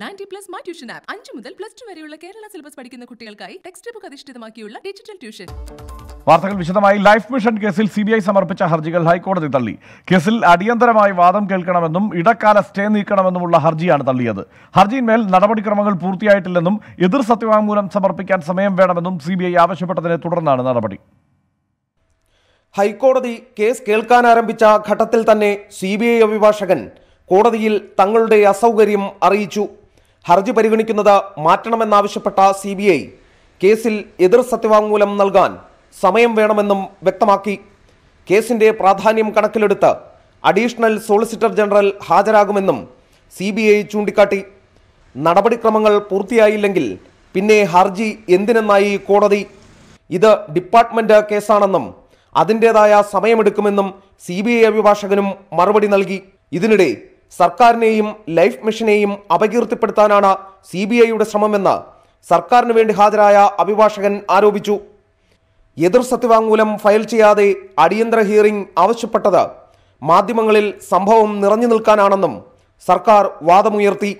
ninety plus my tuition app അഞ്ച് മുതൽ plus two Kerala കേരള സിലബസ് പഠിക്കുന്ന കുട്ടികൾക്കായി ടെക്സ്റ്റ് ബുക്ക് അധിഷ്ഠിതമാക്കിയുള്ള ഡിജിറ്റൽ ട്യൂഷൻ വാർത്തകൾ വിശദമായി ലൈഫ് മിഷൻ കേസിൽ സി ബി ഐ സമർപ്പിച്ച ഹർജികൾ ഹൈക്കോടതി തള്ളി കേസിൽ അടിയന്തരമായി വാദം കേൾക്കണമെന്നും ഇടക്കാല സ്റ്റേ നീക്കണമെന്നുമുള്ള ഹർജിയാണ് തള്ളിയത് ഹർജിയിന്മേൽ നടപടിക്രമങ്ങൾ പൂർത്തിയായിട്ടില്ലെന്നും എതിർ സത്യവാങ്മൂലം സമർപ്പിക്കാൻ സമയം വേണമെന്നും സി ബി ഐ ആവശ്യപ്പെട്ടതിനെ തുടർന്നാണ് നടപടി ഹൈക്കോടതി കേസ് കേൾക്കാൻ ആരംഭിച്ച ഘട്ടത്തിൽ തന്നെ സി ബി ഐ അഭിഭാഷകൻ കോടതിയിൽ തങ്ങളുടെ അസൗകര്യം അറിയിച്ചു ഹർജി പരിഗണിക്കുന്നത് മാറ്റണമെന്നാവശ്യപ്പെട്ട സി ബി ഐ കേസിൽ എതിർ സത്യവാങ്മൂലം നൽകാൻ സമയം വേണമെന്നും വ്യക്തമാക്കി കേസിന്റെ പ്രാധാന്യം കണക്കിലെടുത്ത് അഡീഷണൽ സോളിസിറ്റർ ജനറൽ ഹാജരാകുമെന്നും സി ബി ഐ ചൂണ്ടിക്കാട്ടി നടപടിക്രമങ്ങൾ പൂർത്തിയായില്ലെങ്കിൽ പിന്നെ ഹർജി എന്തിനെന്നായി കോടതി ഇത് ഡിപ്പാർട്ട്മെന്റ് കേസാണെന്നും അതിൻ്റേതായ സമയമെടുക്കുമെന്നും സി ബി ഐ അഭിഭാഷകനും മറുപടി നൽകി ഇതിനിടെ സർക്കാരിനെയും ലൈഫ് മിഷനെയും അപകീർത്തിപ്പെടുത്താനാണ് സി ബി ഐയുടെ ശ്രമമെന്ന് സർക്കാരിന് വേണ്ടി ഹാജരായ അഭിഭാഷകൻ ആരോപിച്ചു എതിർ സത്യവാങ്മൂലം ഫയൽ ചെയ്യാതെ അടിയന്തര ഹിയറിംഗ് ആവശ്യപ്പെട്ടത് മാധ്യമങ്ങളിൽ സംഭവം നിറഞ്ഞു നിൽക്കാനാണെന്നും സർക്കാർ വാദമുയർത്തി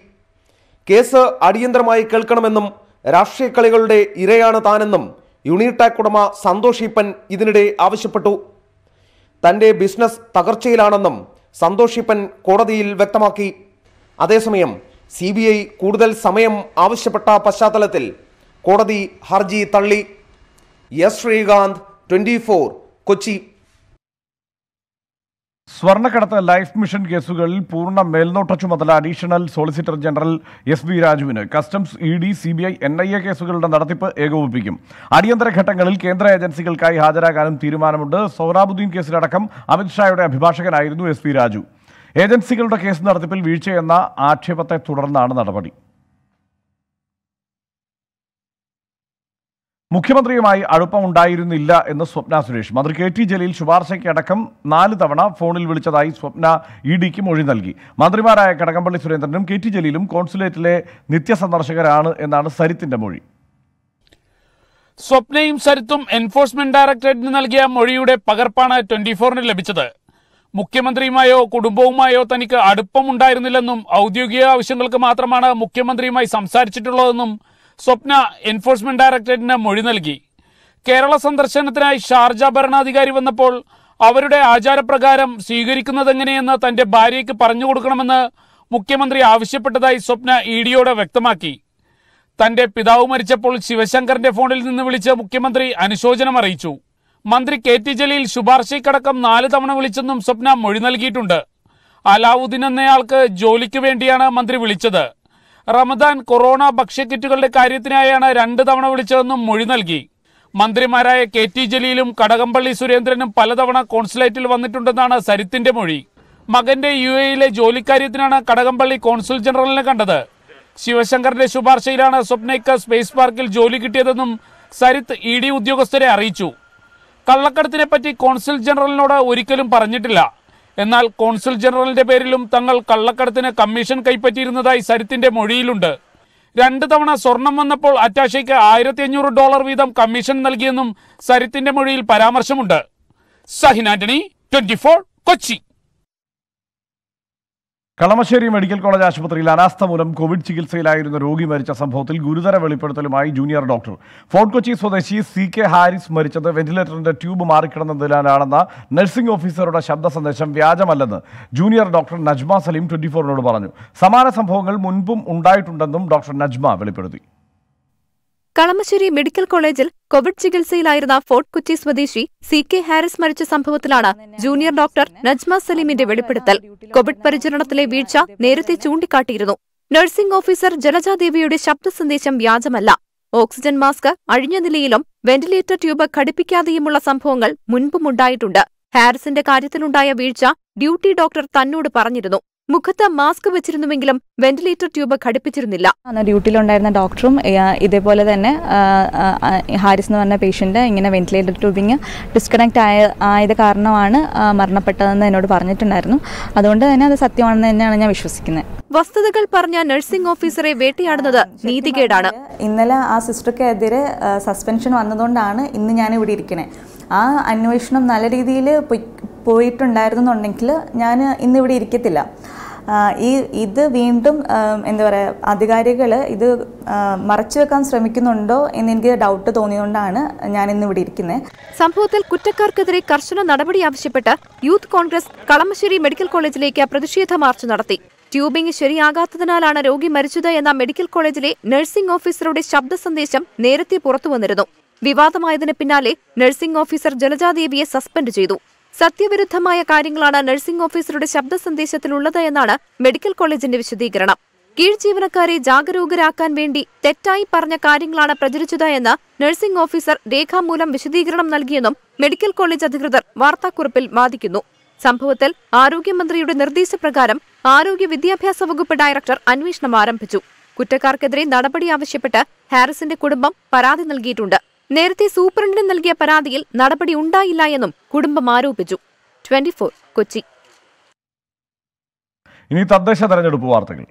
കേസ് അടിയന്തരമായി കേൾക്കണമെന്നും രാഷ്ട്രീയ കളികളുടെ ഇരയാണ് താനെന്നും യുണിടാക് ഉടമ സന്തോഷ് ഈപ്പൻ ഇതിനിടെ ആവശ്യപ്പെട്ടു തന്റെ ബിസിനസ് തകർച്ചയിലാണെന്നും സന്തോഷിപ്പൻ കോടതിയിൽ വ്യക്തമാക്കി അതേസമയം സി ബി ഐ കൂടുതൽ സമയം ആവശ്യപ്പെട്ട പശ്ചാത്തലത്തിൽ കോടതി ഹർജി തള്ളി എസ് ശ്രീകാന്ത് ട്വൻ്റി കൊച്ചി സ്വർണ്ണക്കടത്ത് ലൈഫ് മിഷൻ കേസുകളിൽ പൂർണ്ണ മേൽനോട്ട ചുമതല additional solicitor general S V രാജുവിന് customs E D C B I N I A കേസുകളുടെ നടത്തിപ്പ് ഏകോപിപ്പിക്കും അടിയന്തര ഘട്ടങ്ങളിൽ കേന്ദ്ര ഏജൻസികൾക്കായി ഹാജരാകാനും തീരുമാനമുണ്ട് സൗറാബുദ്ദീൻ കേസിലടക്കം അമിത്ഷായുടെ അഭിഭാഷകനായിരുന്നു എസ് വി രാജു ഏജൻസികളുടെ കേസ് നടത്തിപ്പിൽ വീഴ്ചയെന്ന ആക്ഷേപത്തെ തുടർന്നാണ് നടപടി മുഖ്യമന്ത്രിയുമായി അടുപ്പമുണ്ടായിരുന്നില്ല എന്ന് സ്വപ്ന സുരേഷ് മന്ത്രി കെ ടി ജലീൽ ശുപാർശയ്ക്കടക്കം നാല് തവണ ഫോണിൽ വിളിച്ചതായി സ്വപ്ന ഇ ഡിക്ക് മൊഴി നൽകി മന്ത്രിമാരായ കടകംപള്ളി സുരേന്ദ്രനും കെ ടി ജലീലും കോൺസുലേറ്റിലെ നിത്യസന്ദർശകരാണ് എന്നാണ് സരിത്തിന്റെ മൊഴി സ്വപ്നയും സരിത്തും എൻഫോഴ്സ്മെന്റ് ഡയറക്ടറേറ്റിന് നൽകിയ മൊഴിയുടെ പകർപ്പാണ് ട്വന്റി ഫോറിന് ലഭിച്ചത് മുഖ്യമന്ത്രിയുമായോ കുടുംബവുമായോ തനിക്ക് അടുപ്പമുണ്ടായിരുന്നില്ലെന്നും ഔദ്യോഗിക ആവശ്യങ്ങൾക്ക് മാത്രമാണ് മുഖ്യമന്ത്രിയുമായി സംസാരിച്ചിട്ടുള്ളതെന്നും സ്വപ്ന എൻഫോഴ്സ്മെന്റ് ഡയറക്ടറേറ്റിന് മൊഴി നൽകി കേരള സന്ദർശനത്തിനായി ഷാർജ ഭരണാധികാരി വന്നപ്പോൾ അവരുടെ ആചാരപ്രകാരം സ്വീകരിക്കുന്നതെങ്ങനെയെന്ന് തന്റെ ഭാര്യയ്ക്ക് പറഞ്ഞു കൊടുക്കണമെന്ന് മുഖ്യമന്ത്രി ആവശ്യപ്പെട്ടതായി സ്വപ്ന ഇ ഡിയോടെ വ്യക്തമാക്കി തന്റെ പിതാവ് മരിച്ചപ്പോൾ ശിവശങ്കറിന്റെ ഫോണിൽ നിന്ന് വിളിച്ച് മുഖ്യമന്ത്രി അനുശോചനം അറിയിച്ചു മന്ത്രി കെ ടി ജലീൽ ശുപാർശയ്ക്കടക്കം നാല് തവണ വിളിച്ചെന്നും സ്വപ്ന മൊഴി നൽകിയിട്ടുണ്ട് അലാവുദ്ദീൻ എന്നയാൾക്ക് ജോലിക്ക് വേണ്ടിയാണ് മന്ത്രി വിളിച്ചത് റമദാൻ കൊറോണ ഭക്ഷ്യക്കിറ്റുകളുടെ കാര്യത്തിനായാണ് രണ്ട് തവണ വിളിച്ചതെന്നും മൊഴി നൽകി മന്ത്രിമാരായ കെ ടി ജലീലും കടകംപള്ളി സുരേന്ദ്രനും പലതവണ കോൺസുലേറ്റിൽ വന്നിട്ടുണ്ടെന്നാണ് സരിത്തിന്റെ മൊഴി മകന്റെ യു എയിലെ ജോലിക്കാര്യത്തിനാണ് കടകംപള്ളി കോൺസുൽ ജനറലിനെ കണ്ടത് ശിവശങ്കറിന്റെ ശുപാർശയിലാണ് സ്വപ്നയ്ക്ക് സ്പേസ് പാർക്കിൽ ജോലി കിട്ടിയതെന്നും സരിത്ത് ഇ ഡി ഉദ്യോഗസ്ഥരെ അറിയിച്ചു കള്ളക്കടത്തിനെപ്പറ്റി കോൺസുൽ ജനറലിനോട് ഒരിക്കലും പറഞ്ഞിട്ടില്ല എന്നാൽ കോൺസുൽ ജനറലിന്റെ പേരിലും തങ്ങൾ കള്ളക്കടത്തിന് കമ്മീഷൻ കൈപ്പറ്റിയിരുന്നതായി സരിത്തിന്റെ മൊഴിയിലുണ്ട് രണ്ട് തവണ സ്വർണം വന്നപ്പോൾ അറ്റാഷയ്ക്ക് ആയിരത്തി അഞ്ഞൂറ് ഡോളർ വീതം കമ്മീഷൻ നൽകിയെന്നും സരിത്തിന്റെ മൊഴിയിൽ പരാമർശമുണ്ട് Sahin Antony twenty Kochi Kalamassery medical college ആശുപത്രിയിൽ അനാസ്ഥ മൂലം കോവിഡ് ചികിത്സയിലായിരുന്ന രോഗി മരിച്ച സംഭവത്തിൽ ഗുരുതര വെളിപ്പെടുത്തലുമായി ജൂനിയർ ഡോക്ടർ ഫോർട്ട് കൊച്ചി സ്വദേശി സി കെ ഹാരിസ് മരിച്ചത് വെന്റിലേറ്ററിന്റെ ട്യൂബ് മാറിക്കിടന്നതിനാലാണെന്ന നഴ്സിംഗ് ഓഫീസറുടെ ശബ്ദ സന്ദേശം വ്യാജമല്ലെന്ന് junior doctor Najma Saleem twenty ഫോറിനോട് പറഞ്ഞു സമാന സംഭവങ്ങൾ മുൻപും ഉണ്ടായിട്ടുണ്ടെന്നും ഡോക്ടർ നജ്മ വെളിപ്പെടുത്തി കളമശ്ശേരി മെഡിക്കൽ കോളേജിൽ കോവിഡ് ചികിത്സയിലായിരുന്ന ഫോർട്ട് കൊച്ചി സ്വദേശി സി കെ ഹാരിസ് മരിച്ച സംഭവത്തിലാണ് ജൂനിയർ ഡോക്ടർ നജ്മ സലീമിന്റെ വെളിപ്പെടുത്തൽ കോവിഡ് പരിചരണത്തിലെ വീഴ്ച നേരത്തെ ചൂണ്ടിക്കാട്ടിയിരുന്നു നഴ്സിംഗ് ഓഫീസർ ജലജാദേവിയുടെ ശബ്ദ സന്ദേശം വ്യാജമല്ല ഓക്സിജൻ മാസ്ക് അഴിഞ്ഞ നിലയിലും വെന്റിലേറ്റർ ട്യൂബ് ഘടിപ്പിക്കാതെയുമുള്ള സംഭവങ്ങൾ മുൻപുമുണ്ടായിട്ടുണ്ട് ഹാരിസിന്റെ കാര്യത്തിലുണ്ടായ വീഴ്ച ഡ്യൂട്ടി ഡോക്ടർ തന്നോട് പറഞ്ഞിരുന്നു മുഖത്ത് മാസ്ക് വെച്ചിരുന്നുവെങ്കിലും വെന്റിലേറ്റർ ട്യൂബ് ഘടിപ്പിച്ചിരുന്നില്ല ഡ്യൂട്ടിയിലുണ്ടായിരുന്ന ഡോക്ടറും ഇതേപോലെ തന്നെ ഹാരിസ് എന്ന് പറഞ്ഞ പേഷ്യന്റ് ഇങ്ങനെ വെന്റിലേറ്റർ ട്യൂബിങ് ഡിസ്കണക്ട് ആയ ആയത് കാരണമാണ് മരണപ്പെട്ടതെന്ന് എന്നോട് പറഞ്ഞിട്ടുണ്ടായിരുന്നു അതുകൊണ്ട് തന്നെ അത് സത്യമാണെന്ന് തന്നെയാണ് ഞാൻ വിശ്വസിക്കുന്നത് വസ്തുതകൾ പറഞ്ഞ നഴ്സിംഗ് ഓഫീസറെ വേട്ടയാടുന്നത് നീതികേടാണ് ഇന്നലെ ആ സിസ്റ്റർക്കെതിരെ സസ്പെൻഷൻ വന്നതുകൊണ്ടാണ് ഇന്ന് ഞാൻ ഇവിടെ ഇരിക്കണേ ആ അന്വേഷണം നല്ല രീതിയിൽ പോയിട്ടുണ്ടായിരുന്നുണ്ടെങ്കിൽ ഞാൻ ഇന്നിവിടെ ഇരിക്കത്തില്ല ഈ ഇത് വീണ്ടും എന്താ പറയുക അധികാരികൾ ഇത് മറച്ചു വെക്കാൻ ശ്രമിക്കുന്നുണ്ടോ എന്ന് എനിക്ക് ഡൗട്ട് തോന്നിയതുകൊണ്ടാണ് ഞാൻ ഇന്ന് ഇവിടെ ഇരിക്കുന്നത് സംഭവത്തിൽ കുറ്റക്കാർക്കെതിരെ കർശന നടപടി ആവശ്യപ്പെട്ട് യൂത്ത് കോൺഗ്രസ് കളമശ്ശേരി മെഡിക്കൽ കോളേജിലേക്ക് പ്രതിഷേധ മാർച്ച് നടത്തി ട്യൂബിംഗ് ശരിയാകാത്തതിനാലാണ് രോഗി മരിച്ചത് എന്ന മെഡിക്കൽ കോളേജിലെ നഴ്സിംഗ് ഓഫീസറുടെ ശബ്ദ സന്ദേശം നേരത്തെ പുറത്തുവന്നിരുന്നു വിവാദമായതിന് പിന്നാലെ നഴ്സിംഗ് ഓഫീസർ ജലജാദേവിയെ സസ്പെൻഡ് ചെയ്തു സത്യവിരുദ്ധമായ കാര്യങ്ങളാണ് നഴ്സിംഗ് ഓഫീസറുടെ ശബ്ദ സന്ദേശത്തിലുള്ളത് എന്നാണ് മെഡിക്കൽ കോളേജിന്റെ വിശദീകരണം കീഴ് ജീവനക്കാരെ ജാഗരൂകരാക്കാൻ വേണ്ടി തെറ്റായി പറഞ്ഞ കാര്യങ്ങളാണ് പ്രചരിച്ചത് എന്ന് നഴ്സിംഗ് ഓഫീസർ രേഖാമൂലം വിശദീകരണം നൽകിയെന്നും മെഡിക്കൽ കോളേജ് അധികൃതർ വാർത്താക്കുറിപ്പിൽ വാദിക്കുന്നു സംഭവത്തിൽ ആരോഗ്യമന്ത്രിയുടെ നിർദ്ദേശപ്രകാരം ആരോഗ്യ വിദ്യാഭ്യാസ വകുപ്പ് ഡയറക്ടർ അന്വേഷണം ആരംഭിച്ചു കുറ്റക്കാർക്കെതിരെ നടപടി ആവശ്യപ്പെട്ട് ഹാരിസിന്റെ കുടുംബം പരാതി നൽകിയിട്ടുണ്ട് നേരത്തെ സൂപ്രണ്ടിന് നൽകിയ പരാതിയിൽ നടപടി ഉണ്ടായില്ല എന്നും കുടുംബം ആരോപിച്ചു ട്വന്റി കൊച്ചി ഇനി തദ്ദേശ തെരഞ്ഞെടുപ്പ് വാർത്തകൾ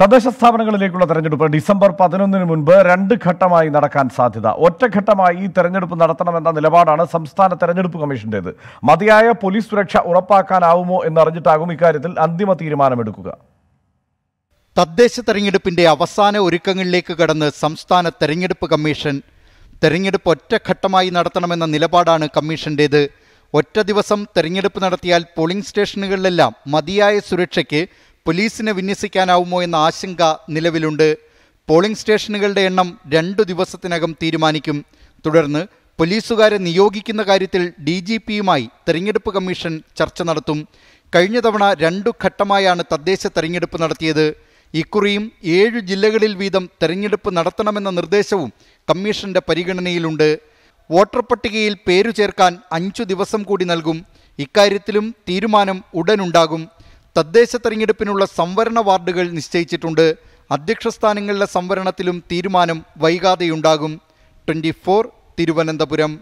തദ്ദേശ സ്ഥാപനങ്ങളിലേക്കുള്ള തെരഞ്ഞെടുപ്പ് ഡിസംബർ പതിനൊന്നിന് മുൻപ് രണ്ട് ഘട്ടമായി നടക്കാൻ സാധ്യത ഒറ്റഘട്ടമായി ഈ തെരഞ്ഞെടുപ്പ് നടത്തണമെന്ന നിലപാടാണ് സംസ്ഥാന തെരഞ്ഞെടുപ്പ് കമ്മീഷന്റേത് മതിയായ പോലീസ് സുരക്ഷ ഉറപ്പാക്കാനാവുമോ എന്നറിഞ്ഞിട്ടാകും ഇക്കാര്യത്തിൽ അന്തിമ തീരുമാനമെടുക്കുക തദ്ദേശ തെരഞ്ഞെടുപ്പിന്റെ അവസാന ഒരുക്കങ്ങളിലേക്ക് കടന്ന് സംസ്ഥാന തെരഞ്ഞെടുപ്പ് കമ്മീഷൻ തെരഞ്ഞെടുപ്പ് ഒറ്റഘട്ടമായി നടത്തണമെന്ന നിലപാടാണ് കമ്മീഷന്റേത് ഒറ്റ ദിവസം തെരഞ്ഞെടുപ്പ് നടത്തിയാൽ പോളിംഗ് സ്റ്റേഷനുകളിലെല്ലാം മതിയായ സുരക്ഷയ്ക്ക് പോലീസിനെ വിന്യസിക്കാനാവുമോ എന്ന ആശങ്ക നിലവിലുണ്ട് പോളിംഗ് സ്റ്റേഷനുകളുടെ എണ്ണം രണ്ടു ദിവസത്തിനകം തീരുമാനിക്കും തുടർന്ന് പോലീസുകാരെ നിയോഗിക്കുന്ന കാര്യത്തിൽ ഡി ജി പിയുമായി തെരഞ്ഞെടുപ്പ് കമ്മീഷൻ ചർച്ച നടത്തും കഴിഞ്ഞ തവണ രണ്ടു ഘട്ടമായാണ് തദ്ദേശ തെരഞ്ഞെടുപ്പ് നടത്തിയത് ഇക്കുറിയും ഏഴു ജില്ലകളിൽ വീതം തെരഞ്ഞെടുപ്പ് നടത്തണമെന്ന നിർദ്ദേശവും കമ്മീഷന്റെ പരിഗണനയിലുണ്ട് വോട്ടർ പട്ടികയിൽ പേരു ചേർക്കാൻ അഞ്ചു ദിവസം കൂടി നൽകും ഇക്കാര്യത്തിലും തീരുമാനം ഉടനുണ്ടാകും തദ്ദേശ തെരഞ്ഞെടുപ്പിനുള്ള സംവരണ വാർഡുകൾ നിശ്ചയിച്ചിട്ടുണ്ട് അധ്യക്ഷ സ്ഥാനങ്ങളിലെ സംവരണത്തിലും തീരുമാനം വൈകാതെയുണ്ടാകും ട്വൻ്റി ഫോർ തിരുവനന്തപുരം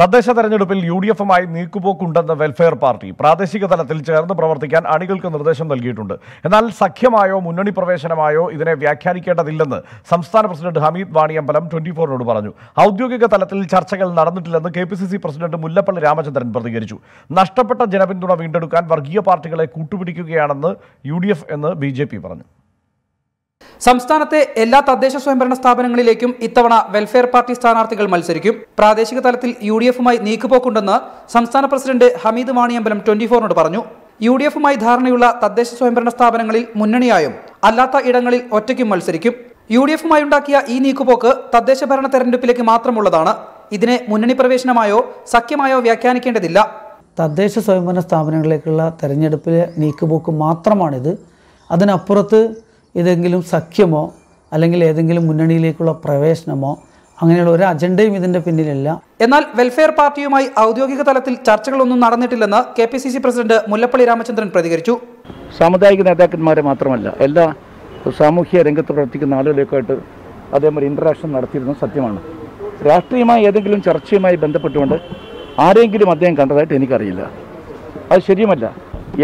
തദ്ദേശ തെരഞ്ഞെടുപ്പിൽ യു ഡി എഫുമായി നീക്കുപോക്കുണ്ടെന്ന് വെൽഫെയർ പാർട്ടി പ്രാദേശിക തലത്തിൽ ചേർന്ന് പ്രവർത്തിക്കാൻ അണികൾക്ക് നിർദ്ദേശം നൽകിയിട്ടുണ്ട് എന്നാൽ സഖ്യമായോ മുന്നണി പ്രവേശനമായോ ഇതിനെ വ്യാഖ്യാനിക്കേണ്ടതില്ലെന്ന് സംസ്ഥാന പ്രസിഡന്റ് ഹമീദ് വാണിയമ്പലം ട്വന്റി ഫോറിനോട് പറഞ്ഞു ഔദ്യോഗിക തലത്തിൽ ചർച്ചകൾ നടന്നിട്ടില്ലെന്ന് കെ പ്രസിഡന്റ് മുല്ലപ്പള്ളി രാമചന്ദ്രൻ പ്രതികരിച്ചു നഷ്ടപ്പെട്ട ജനപിന്തുണ വീണ്ടെടുക്കാൻ വർഗീയ പാർട്ടികളെ കൂട്ടുപിടിക്കുകയാണെന്ന് യു എന്ന് ബി പറഞ്ഞു സംസ്ഥാനത്തെ എല്ലാ തദ്ദേശ സ്വയംഭരണ സ്ഥാപനങ്ങളിലേക്കും ഇത്തവണ വെൽഫെയർ പാർട്ടി സ്ഥാനാർത്ഥികൾ മത്സരിക്കും പ്രാദേശിക തലത്തിൽ യു ഡി എഫുമായി നീക്കുപോക്കുണ്ടെന്ന് സംസ്ഥാന പ്രസിഡന്റ് ഹമീദ് വാണിയമ്പലം ട്വന്റി ഫോറിനോട് പറഞ്ഞു യു ഡി എഫുമായി ധാരണയുള്ള തദ്ദേശ സ്വയംഭരണ സ്ഥാപനങ്ങളിൽ മുന്നണിയായും അല്ലാത്ത ഇടങ്ങളിൽ ഒറ്റയ്ക്കും മത്സരിക്കും യു ഡി എഫുമായി ഉണ്ടാക്കിയ ഈ നീക്കുപോക്ക് തദ്ദേശ ഭരണ തെരഞ്ഞെടുപ്പിലേക്ക് മാത്രമുള്ളതാണ് ഇതിനെ മുന്നണി പ്രവേശനമായോ സഖ്യമായോ വ്യാഖ്യാനിക്കേണ്ടതില്ല തദ്ദേശ സ്വയംഭരണ സ്ഥാപനങ്ങളിലേക്കുള്ള തെരഞ്ഞെടുപ്പിലെ നീക്കുപോക്ക് മാത്രമാണിത് അതിനപ്പുറത്ത് ഏതെങ്കിലും സഖ്യമോ അല്ലെങ്കിൽ ഏതെങ്കിലും മുന്നണിയിലേക്കുള്ള പ്രവേശനമോ അങ്ങനെയുള്ള ഒരു അജണ്ടയും ഇതിന്റെ പിന്നിലില്ല എന്നാൽ വെൽഫെയർ പാർട്ടിയുമായി ഔദ്യോഗിക തലത്തിൽ ചർച്ചകളൊന്നും നടന്നിട്ടില്ലെന്ന് K P C C president Mullappally Ramachandran പ്രതികരിച്ചു സാമുദായിക നേതാക്കന്മാരെ മാത്രമല്ല എല്ലാ സാമൂഹ്യ രംഗത്ത് പ്രവർത്തിക്കുന്ന ആളുകളേക്കായിട്ട് അതേമാതിരി ഇൻട്രാക്ഷൻ നടത്തിയിരുന്നത് സത്യമാണ് രാഷ്ട്രീയമായി ഏതെങ്കിലും ചർച്ചയുമായി ബന്ധപ്പെട്ടുകൊണ്ട് ആരെങ്കിലും അദ്ദേഹം കണ്ടതായിട്ട് എനിക്കറിയില്ല അത് ശരിയുമല്ല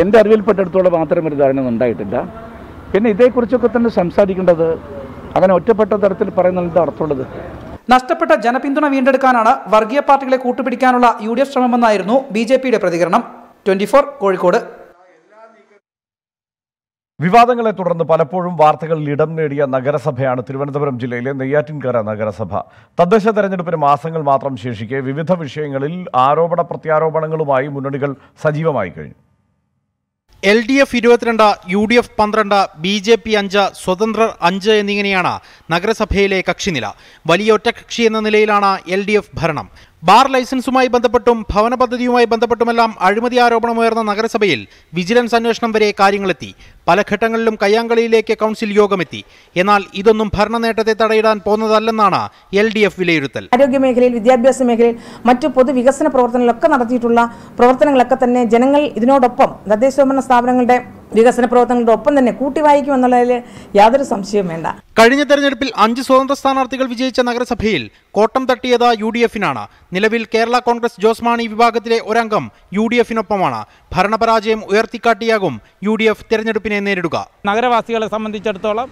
എൻ്റെ അറിവിൽപ്പെട്ടിടത്തോളം മാത്രം ഒരു ധാരണ ഉണ്ടായിട്ടില്ല പിന്നെ ഇതേക്കുറിച്ചൊക്കെ തന്നെ സംസാരിക്കേണ്ടത് അങ്ങനെ ഒറ്റപ്പെട്ട തരത്തിൽ പറയുന്നത് അർത്ഥമുള്ളത് നഷ്ടപ്പെട്ട ജനപിന്തുണ വീണ്ടെടുക്കാനാണ് വർഗീയ പാർട്ടികളെ കൂട്ടുപിടിക്കാനുള്ള യു ഡി എഫ് ശ്രമമെന്നായിരുന്നു ബി ജെ പിയുടെ പ്രതികരണം ട്വന്റി ഫോർ കോഴിക്കോട് വിവാദങ്ങളെ തുടർന്ന് പലപ്പോഴും വാർത്തകളിൽ ഇടം നേടിയ നഗരസഭയാണ് തിരുവനന്തപുരം ജില്ലയിലെ നെയ്യാറ്റിൻകര നഗരസഭ തദ്ദേശ തെരഞ്ഞെടുപ്പിന് മാസങ്ങൾ മാത്രം ശേഷിക്കെ വിവിധ വിഷയങ്ങളിൽ ആരോപണ പ്രത്യാരോപണങ്ങളുമായി മുന്നണികൾ സജീവമായി കഴിഞ്ഞു എൽ ഡി എഫ് ഇരുപത്തിരണ്ട് യു ഡി എഫ് പന്ത്രണ്ട് ബി ജെ പി അഞ്ച് സ്വതന്ത്രർ അഞ്ച് എന്നിങ്ങനെയാണ് നഗരസഭയിലെ കക്ഷിനില വലിയ ഒറ്റകക്ഷി എന്ന നിലയിലാണ് എൽ ഡി എഫ് ഭരണം ബാർ ലൈസൻസുമായി ബന്ധപ്പെട്ടും ഭവന പദ്ധതിയുമായി ബന്ധപ്പെട്ടുമെല്ലാം അഴിമതി ആരോപണമുയർന്ന നഗരസഭയിൽ വിജിലൻസ് അന്വേഷണം വരെ കാര്യങ്ങളെത്തി പല ഘട്ടങ്ങളിലും കയ്യാങ്കളിയിലേക്ക് കൗൺസിൽ യോഗമെത്തി എന്നാൽ ഇതൊന്നും ഭരണ നേട്ടത്തെ തടയിടാൻ പോന്നതല്ലെന്നാണ് എൽ ഡി എഫ് വിലയിരുത്തൽ ആരോഗ്യ മേഖലയിൽ വിദ്യാഭ്യാസ മേഖലയിൽ മറ്റു പൊതുവികസന പ്രവർത്തനങ്ങളൊക്കെ നടത്തിയിട്ടുള്ള പ്രവർത്തനങ്ങളൊക്കെ തന്നെ ജനങ്ങൾ ഇതിനോടൊപ്പം തദ്ദേശ സ്ഥാപനങ്ങളുടെ വികസന പ്രവർത്തനങ്ങളുടെ ഒപ്പം തന്നെ കൂട്ടി വായിക്കും എന്നുള്ളതിൽ യാതൊരു സംശയവും വേണ്ട കഴിഞ്ഞ തെരഞ്ഞെടുപ്പിൽ അഞ്ച് സ്വതന്ത്ര സ്ഥാനാർത്ഥികൾ വിജയിച്ച നഗരസഭയിൽ കോട്ടം തട്ടിയത് യു ഡി എഫിനാണ് നിലവിൽ കേരള കോൺഗ്രസ് ജോസ്മാണി വിഭാഗത്തിലെ ഒരംഗം U D എഫിനൊപ്പമാണ് ഭരണപരാജയം ഉയർത്തിക്കാട്ടിയാകും U D F തെരഞ്ഞെടുപ്പിനെ നേരിടുക നഗരവാസികളെ സംബന്ധിച്ചിടത്തോളം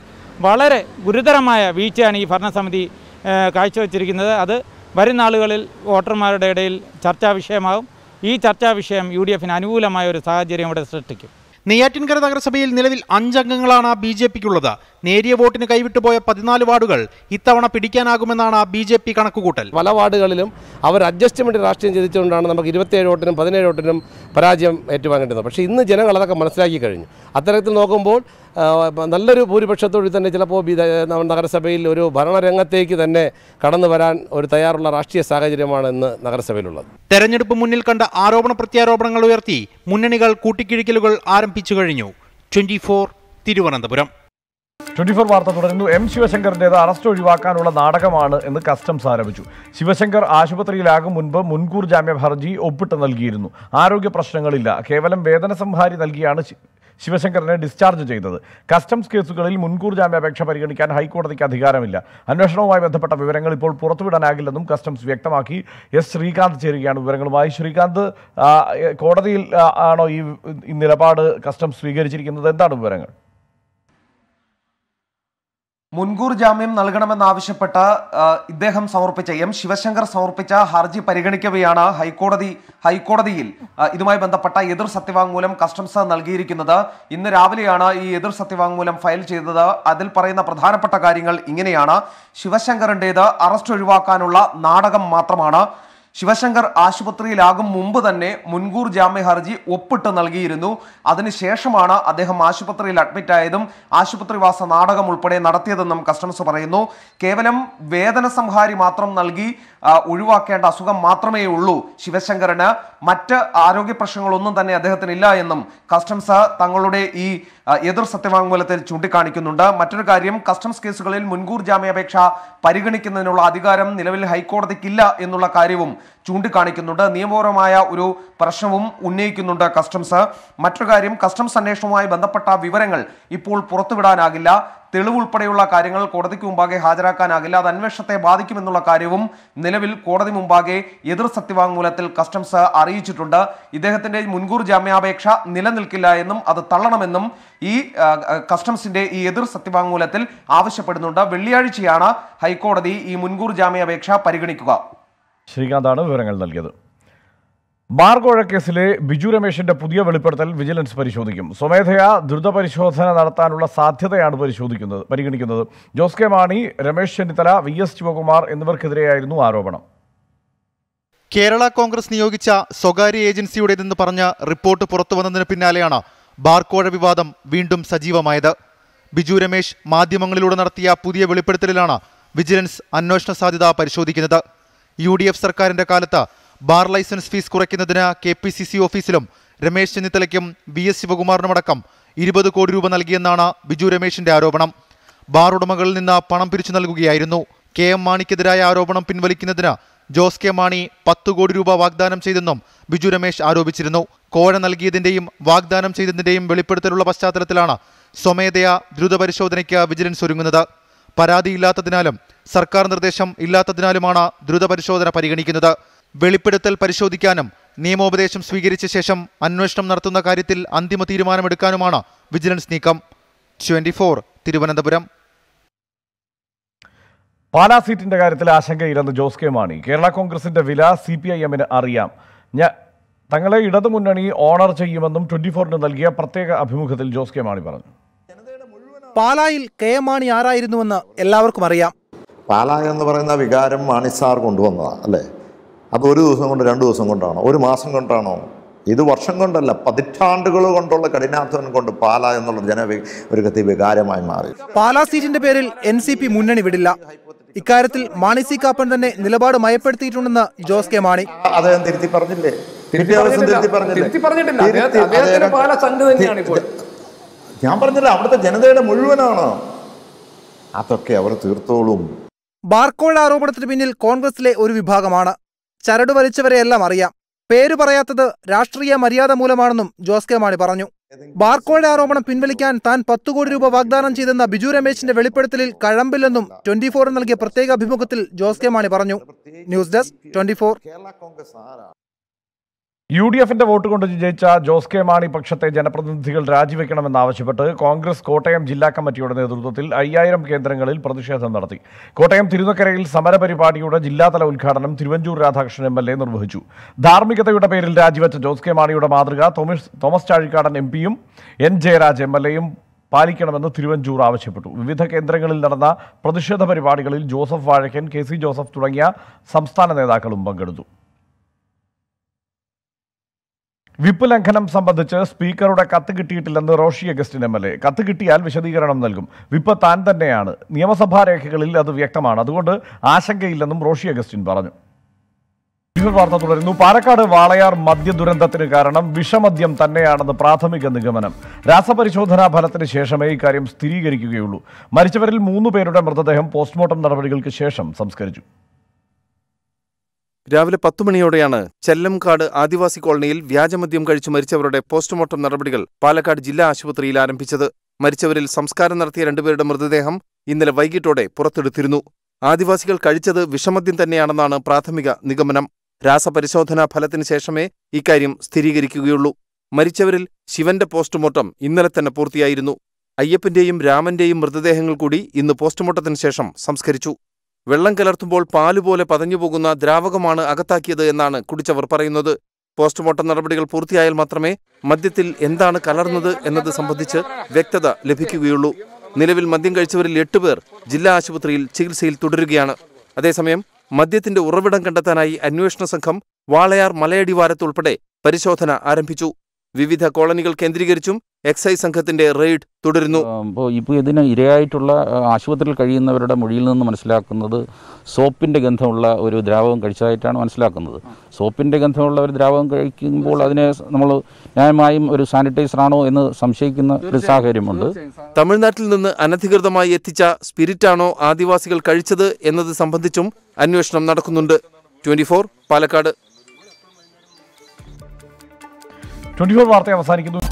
വളരെ ഗുരുതരമായ വീഴ്ചയാണ് ഈ ഭരണസമിതി കാഴ്ചവെച്ചിരിക്കുന്നത് അത് വരും നാളുകളിൽ വോട്ടർമാരുടെ ഇടയിൽ ചർച്ചാ വിഷയമാകും ഈ ചർച്ചാ വിഷയം യു ഡി എഫിന് അനുകൂലമായ ഒരു സാഹചര്യം ഇവിടെ സൃഷ്ടിക്കും നെയ്യാറ്റിൻകര നഗരസഭയിൽ നിലവിൽ അഞ്ചംഗങ്ങളാണ് ബി ജെ പിക്കുള്ളത് നേരിയ വോട്ടിന് കൈവിട്ടു പോയ പതിനാല് വാർഡുകൾ ഇത്തവണ പിടിക്കാനാകുമെന്നാണ് ബി ജെ പി കണക്കുകൂട്ടൽ പല വാർഡുകളിലും അവർ അഡ്ജസ്റ്റ്മെന്റ് രാഷ്ട്രീയം ചെയ്തിട്ടുകൊണ്ടാണ് നമുക്ക് ഇരുപത്തിയേഴ് വോട്ടിനും പതിനേഴ് വോട്ടിനും പരാജയം ഏറ്റുവാങ്ങേണ്ടത് പക്ഷേ ഇന്ന് ജനങ്ങൾ അതൊക്കെ മനസ്സിലാക്കി കഴിഞ്ഞു അത്തരത്തിൽ നോക്കുമ്പോൾ നല്ലൊരു ഭൂരിപക്ഷത്തോടി തന്നെ ചിലപ്പോൾ നഗരസഭയിൽ ഒരു ഭരണരംഗത്തേക്ക് തന്നെ കടന്നു വരാൻ ഒരു തയ്യാറുള്ള രാഷ്ട്രീയ സാഹചര്യമാണ് ഇന്ന് നഗരസഭയിലുള്ളത് തെരഞ്ഞെടുപ്പ് മുന്നിൽ കണ്ട ആരോപണ പ്രത്യാരോപണങ്ങൾ ഉയർത്തി മുന്നണികൾ കൂട്ടിക്കിഴിക്കലുകൾ ആരംഭിച്ചു കഴിഞ്ഞു ട്വന്റി തിരുവനന്തപുരം ട്വന്റി ഫോർ വാർത്ത തുടരുന്നു എം ശിവശങ്കറിൻ്റേത് അറസ്റ്റ് ഒഴിവാക്കാനുള്ള നാടകമാണ് എന്ന് കസ്റ്റംസ് ആരോപിച്ചു ശിവശങ്കർ ആശുപത്രിയിലാകും മുൻപ് മുൻകൂർ ജാമ്യ ഹർജി ഒപ്പിട്ട് നൽകിയിരുന്നു ആരോഗ്യ പ്രശ്നങ്ങളില്ല കേവലം വേതന സംഹാരി നൽകിയാണ് ശിവശങ്കറിനെ ഡിസ്ചാർജ് ചെയ്തത് കസ്റ്റംസ് കേസുകളിൽ മുൻകൂർ ജാമ്യാപേക്ഷ പരിഗണിക്കാൻ ഹൈക്കോടതിക്ക് അധികാരമില്ല അന്വേഷണവുമായി ബന്ധപ്പെട്ട വിവരങ്ങൾ ഇപ്പോൾ പുറത്തുവിടാനാകില്ലെന്നും കസ്റ്റംസ് വ്യക്തമാക്കി എസ് ശ്രീകാന്ത് ചേരുകയാണ് വിവരങ്ങളുമായി ശ്രീകാന്ത് കോടതിയിൽ ആണോ ഈ നിലപാട് കസ്റ്റംസ് സ്വീകരിച്ചിരിക്കുന്നത് എന്താണ് വിവരങ്ങൾ മുൻകൂർ ജാമ്യം നൽകണമെന്നാവശ്യപ്പെട്ട് ഇദ്ദേഹം സമർപ്പിച്ച എം ശിവശങ്കർ സമർപ്പിച്ച ഹർജി പരിഗണിക്കവെയാണ് ഹൈക്കോടതി ഹൈക്കോടതിയിൽ ഇതുമായി ബന്ധപ്പെട്ട എതിർ സത്യവാങ്മൂലം കസ്റ്റംസ് നൽകിയിരിക്കുന്നത് ഇന്ന് രാവിലെയാണ് ഈ എതിർ സത്യവാങ്മൂലം ഫയൽ ചെയ്തത് അതിൽ പറയുന്ന പ്രധാനപ്പെട്ട കാര്യങ്ങൾ ഇങ്ങനെയാണ് ശിവശങ്കറിൻ്റേത് അറസ്റ്റ് ഒഴിവാക്കാനുള്ള നാടകം മാത്രമാണ് ശിവശങ്കർ ആശുപത്രിയിലാകും മുമ്പ് തന്നെ മുൻകൂർ ജാമ്യ ഹർജി ഒപ്പിട്ട് നൽകിയിരുന്നു അതിനുശേഷമാണ് അദ്ദേഹം ആശുപത്രിയിൽ അഡ്മിറ്റ് ആയതും ആശുപത്രിവാസ നാടകം ഉൾപ്പെടെ നടത്തിയതെന്നും കസ്റ്റംസ് പറയുന്നു കേവലം വേതന സംഹാരി മാത്രം നൽകി ഒഴിവാക്കേണ്ട അസുഖം മാത്രമേ ഉള്ളൂ ശിവശങ്കറിന് മറ്റ് ആരോഗ്യ പ്രശ്നങ്ങളൊന്നും തന്നെ അദ്ദേഹത്തിന് ഇല്ല എന്നും കസ്റ്റംസ് തങ്ങളുടെ ഈ എതിർ സത്യവാങ്മൂലത്തിൽ ചൂണ്ടിക്കാണിക്കുന്നുണ്ട് മറ്റൊരു കാര്യം കസ്റ്റംസ് കേസുകളിൽ മുൻകൂർ ജാമ്യാപേക്ഷ പരിഗണിക്കുന്നതിനുള്ള അധികാരം നിലവിൽ ഹൈക്കോടതിക്കില്ല എന്നുള്ള കാര്യവും ചൂണ്ടിക്കാണിക്കുന്നുണ്ട് നിയമപരമായ ഒരു പ്രശ്നവും ഉന്നയിക്കുന്നുണ്ട് കസ്റ്റംസ് മറ്റൊരു കാര്യം കസ്റ്റംസ് അന്വേഷണവുമായി ബന്ധപ്പെട്ട വിവരങ്ങൾ ഇപ്പോൾ പുറത്തുവിടാനാകില്ല തെളിവുൾപ്പെടെയുള്ള കാര്യങ്ങൾ കോടതിക്ക് മുമ്പാകെ ഹാജരാക്കാനാകില്ല അത് അന്വേഷണത്തെ ബാധിക്കുമെന്നുള്ള കാര്യവും നിലവിൽ കോടതി മുമ്പാകെ എതിർ സത്യവാങ്മൂലത്തിൽ കസ്റ്റംസ് അറിയിച്ചിട്ടുണ്ട് ഇദ്ദേഹത്തിന്റെ മുൻകൂർ ജാമ്യാപേക്ഷ നിലനിൽക്കില്ല എന്നും അത് തള്ളണമെന്നും ഈ കസ്റ്റംസിന്റെ ഈ എതിർ സത്യവാങ്മൂലത്തിൽ ആവശ്യപ്പെടുന്നുണ്ട് വെള്ളിയാഴ്ചയാണ് ഹൈക്കോടതി ഈ മുൻകൂർ ജാമ്യാപേക്ഷ പരിഗണിക്കുക ശ്രീകാന്താണ് വിവരങ്ങൾ നൽകിയത് കേസിലെ ബിജു രമേശിന്റെ പുതിയ വെളിപ്പെടുത്തൽ വിജിലൻസ് പരിശോധിക്കും സ്വമേധയാ ദ്രുത പരിശോധന നടത്താനുള്ള സാധ്യതയാണ് പരിശോധിക്കുന്നത് പരിഗണിക്കുന്നത് Jose K Mani Ramesh Chennithala V S Sivakumar എന്നിവർക്കെതിരെയായിരുന്നു ആരോപണം കേരള കോൺഗ്രസ് നിയോഗിച്ച സ്വകാര്യ ഏജൻസിയുടേതെന്ന് പറഞ്ഞ റിപ്പോർട്ട് പുറത്തു വന്നതിന് പിന്നാലെയാണ് ബാർക്കോഴ വിവാദം വീണ്ടും സജീവമായത് ബിജു രമേശ് മാധ്യമങ്ങളിലൂടെ നടത്തിയ പുതിയ വെളിപ്പെടുത്തലിലാണ് വിജിലൻസ് അന്വേഷണ സാധ്യത പരിശോധിക്കുന്നത് യു ഡി എഫ് സർക്കാരിന്റെ കാലത്ത് ബാർ ലൈസൻസ് ഫീസ് കുറയ്ക്കുന്നതിന് കെ പി സി സി ഓഫീസിലും രമേശ് ചെന്നിത്തലയ്ക്കും വി എസ് ശിവകുമാറിനുമടക്കം ഇരുപത് കോടി രൂപ നൽകിയെന്നാണ് ബിജു രമേശിന്റെ ആരോപണം ബാർ ഉടമകളിൽ നിന്ന് പണം പിരിച്ചു നൽകുകയായിരുന്നു കെ എം മാണിക്കെതിരായ ആരോപണം പിൻവലിക്കുന്നതിന് ജോസ് കെ മാണി പത്ത് കോടി രൂപ വാഗ്ദാനം ചെയ്തെന്നും ബിജു രമേശ് ആരോപിച്ചിരുന്നു കോഴ നൽകിയതിന്റെയും വാഗ്ദാനം ചെയ്തതിന്റെയും വെളിപ്പെടുത്തലുള്ള പശ്ചാത്തലത്തിലാണ് സ്വമേധയാ ദ്രുത പരിശോധനയ്ക്ക് വിജിലൻസ് ഒരുങ്ങുന്നത് പരാതിയില്ലാത്തതിനാലും സർക്കാർ നിർദ്ദേശം ഇല്ലാത്തതിനാലുമാണ് ദ്രുത പരിശോധന പരിഗണിക്കുന്നത് വെളിപ്പെടുത്തൽ പരിശോധിക്കാനും നിയമോപദേശം സ്വീകരിച്ച ശേഷം അന്വേഷണം നടത്തുന്ന കാര്യത്തിൽ അന്തിമ തീരുമാനമെടുക്കാനുമാണ് വിജിലൻസ് നീക്കം ട്വന്റി തിരുവനന്തപുരം പാലാ സീറ്റിന്റെ കാര്യത്തിൽ ആശങ്കയില്ലെന്ന് ജോസ് കെ മാണി കേരള കോൺഗ്രസിന്റെ വില സി പി ഐ എമ്മിന് അറിയാം തങ്ങളെ ഇടതുമുന്നണി ഓണർ ചെയ്യുമെന്നും ട്വന്റി ഫോറിന് നൽകിയ പ്രത്യേക അഭിമുഖത്തിൽ ജോസ് കെ മാണി പറഞ്ഞു പാലായിൽ കെ എം മാണി ആരായിരുന്നുവെന്ന് എല്ലാവർക്കും അറിയാം പാല എന്ന് പറയുന്ന വികാരം മാണിസാർ കൊണ്ടുവന്നതാണ് അല്ലേ അത് ഒരു ദിവസം കൊണ്ട് രണ്ട് ദിവസം കൊണ്ടാണോ ഒരു മാസം കൊണ്ടാണോ ഇത് വർഷം കൊണ്ടല്ല പതിറ്റാണ്ടുകൾ കൊണ്ടുള്ള കഠിനാധ്വാനം കൊണ്ട് പാല എന്നുള്ള കത്തി വികാരമായി മാറി പാലാ സീറ്റിന്റെ പേരിൽ എൻ സി പി മുന്നണി വിടില്ല ഇക്കാര്യത്തിൽ മാണി സി കാപ്പൻ തന്നെ നിലപാട് മയപ്പെടുത്തിയിട്ടുണ്ടെന്ന് ജോസ് കെ മാണി അദ്ദേഹം തിരുത്തി പറഞ്ഞില്ലേ ഞാൻ പറഞ്ഞില്ല അവിടുത്തെ ജനതയുടെ മുഴുവനാണ് അതൊക്കെ അവർ തീർത്തോളും ബാർക്കോഴ ആരോപണത്തിന് പിന്നിൽ കോൺഗ്രസിലെ ഒരു വിഭാഗമാണ് ചരട് വലിച്ചവരെയെല്ലാം അറിയാം പേര് പറയാത്തത് രാഷ്ട്രീയ മര്യാദ മൂലമാണെന്നും ജോസ് കെ മാണി പറഞ്ഞു ബാർക്കോഴ ആരോപണം പിൻവലിക്കാൻ താൻ പത്തു കോടി രൂപ വാഗ്ദാനം ചെയ്തെന്ന ബിജു രമേശിന്റെ വെളിപ്പെടുത്തലിൽ കഴമ്പില്ലെന്നും ട്വന്റി ഫോറിന് നൽകിയ പ്രത്യേക അഭിമുഖത്തിൽ ജോസ് കെ മാണി പറഞ്ഞു news desk twenty U D എഫിന്റെ വോട്ട് കൊണ്ട് ജയിച്ച ജോസ് കെ മാണി പക്ഷത്തെ ജനപ്രതിനിധികൾ രാജിവെക്കണമെന്നാവശ്യപ്പെട്ട് കോൺഗ്രസ് കോട്ടയം ജില്ലാ കമ്മിറ്റിയുടെ നേതൃത്വത്തിൽ അയ്യായിരം കേന്ദ്രങ്ങളിൽ പ്രതിഷേധം നടത്തി കോട്ടയം തിരുനക്കരയിൽ സമരപരിപാടിയുടെ ജില്ലാതല ഉദ്ഘാടനം Thiruvanchoor Radhakrishnan M L A നിർവഹിച്ചു ധാർമ്മികതയുടെ പേരിൽ രാജിവെച്ച ജോസ് കെ മാണിയുടെ മാതൃക തോമസ് തോമസ് ചാഴിക്കാടൻ എം പിയും എൻ ജയരാജ് എം എൽ എയും പാലിക്കണമെന്ന് തിരുവഞ്ചൂർ ആവശ്യപ്പെട്ടു വിവിധ കേന്ദ്രങ്ങളിൽ നടന്ന പ്രതിഷേധ പരിപാടികളിൽ ജോസഫ് വാഴക്കൻ കെ സി ജോസഫ് തുടങ്ങിയ സംസ്ഥാന നേതാക്കളും പങ്കെടുത്തു വിപ്പ് ലംഘനം സംബന്ധിച്ച് സ്പീക്കറുടെ കത്ത് കിട്ടിയിട്ടില്ലെന്ന് Roshi Augustine M L A കത്ത് കിട്ടിയാൽ വിശദീകരണം നൽകും വിപ്പ് താൻ തന്നെയാണ് നിയമസഭാ രേഖകളിൽ അത് വ്യക്തമാണ് അതുകൊണ്ട് ആശങ്കയില്ലെന്നും റോഷി അഗസ്റ്റിൻ പറഞ്ഞു വാർത്ത തുടരുന്നു പാലക്കാട് വാളയാർ മദ്യ ദുരന്തത്തിന് കാരണം വിഷമദ്യം തന്നെയാണെന്ന് പ്രാഥമിക നിഗമനം രാസപരിശോധനാ ഫലത്തിന് ശേഷമേ ഇക്കാര്യം സ്ഥിരീകരിക്കുകയുള്ളൂ മരിച്ചവരിൽ മൂന്ന് പേരുടെ മൃതദേഹം പോസ്റ്റ്മോർട്ടം നടപടികൾക്ക് ശേഷം സംസ്കരിച്ചു രാവിലെ പത്തുമണിയോടെയാണ് മണിയോടെയാണ് ചെല്ലംകാട് ആദിവാസി കോളനിയിൽ വ്യാജമദ്യം കഴിച്ചു മരിച്ചവരുടെ പോസ്റ്റ്മോർട്ടം നടപടികൾ പാലക്കാട് ജില്ലാ ആശുപത്രിയിൽ ആരംഭിച്ചത് മരിച്ചവരിൽ സംസ്കാരം നടത്തിയ രണ്ടുപേരുടെ മൃതദേഹം ഇന്നലെ വൈകിട്ടോടെ പുറത്തെടുത്തിരുന്നു ആദിവാസികൾ കഴിച്ചത് വിഷമദ്യം തന്നെയാണെന്നാണ് പ്രാഥമിക നിഗമനം രാസപരിശോധനാ ഫലത്തിന് ശേഷമേ ഇക്കാര്യം സ്ഥിരീകരിക്കുകയുള്ളൂ മരിച്ചവരിൽ ശിവന്റെ പോസ്റ്റ്മോർട്ടം ഇന്നലെ തന്നെ പൂർത്തിയായിരുന്നു അയ്യപ്പന്റെയും രാമന്റെയും മൃതദേഹങ്ങൾ കൂടി ഇന്ന് പോസ്റ്റ്മോർട്ടത്തിന് ശേഷം സംസ്കരിച്ചു വെള്ളം കലർത്തുമ്പോൾ പാലുപോലെ പതഞ്ഞുപോകുന്ന ദ്രാവകമാണ് അകത്താക്കിയത് എന്നാണ് കുടിച്ചവർ പറയുന്നത് പോസ്റ്റ്മോർട്ടം നടപടികൾ പൂർത്തിയായാൽ മാത്രമേ മദ്യത്തിൽ എന്താണ് കലർന്നത് എന്നത് സംബന്ധിച്ച് വ്യക്തത ലഭിക്കുകയുള്ളൂ നിലവിൽ മദ്യം കഴിച്ചവരിൽ എട്ട് പേർ ജില്ലാ ആശുപത്രിയിൽ ചികിത്സയിൽ തുടരുകയാണ് അതേസമയം മദ്യത്തിന്റെ ഉറവിടം കണ്ടെത്താനായി അന്വേഷണ സംഘം വാളയാർ മലയടിവാരത്തുൾപ്പെടെ പരിശോധന ആരംഭിച്ചു വിവിധ കോളനികൾ കേന്ദ്രീകരിച്ചും എക്സൈസ് സംഘത്തിന്റെ റെയ്ഡ് തുടരുന്നു ഇപ്പോൾ ഇതിന് ഇരയായിട്ടുള്ള ആശുപത്രിയിൽ കഴിയുന്നവരുടെ മൊഴിയിൽ നിന്ന് മനസ്സിലാക്കുന്നത് സോപ്പിന്റെ ഗന്ധമുള്ള ഒരു ദ്രാവകം കഴിച്ചതായിട്ടാണ് മനസ്സിലാക്കുന്നത് സോപ്പിന്റെ ഗന്ധമുള്ള ഒരു ദ്രാവകം കഴിക്കുമ്പോൾ അതിനെ നമ്മൾ ന്യായമായും ഒരു സാനിറ്റൈസർ ആണോ എന്ന് സംശയിക്കുന്ന ഒരു സാഹചര്യമുണ്ട് തമിഴ്നാട്ടിൽ നിന്ന് അനധികൃതമായി എത്തിച്ച സ്പിരിറ്റ് ആണോ ആദിവാസികൾ കഴിച്ചത് എന്നത് സംബന്ധിച്ചും അന്വേഷണം നടക്കുന്നുണ്ട് ഫോർ പാലക്കാട് ട്വന്റി ഫോർ വാർത്ത അവസാനിക്കുന്നു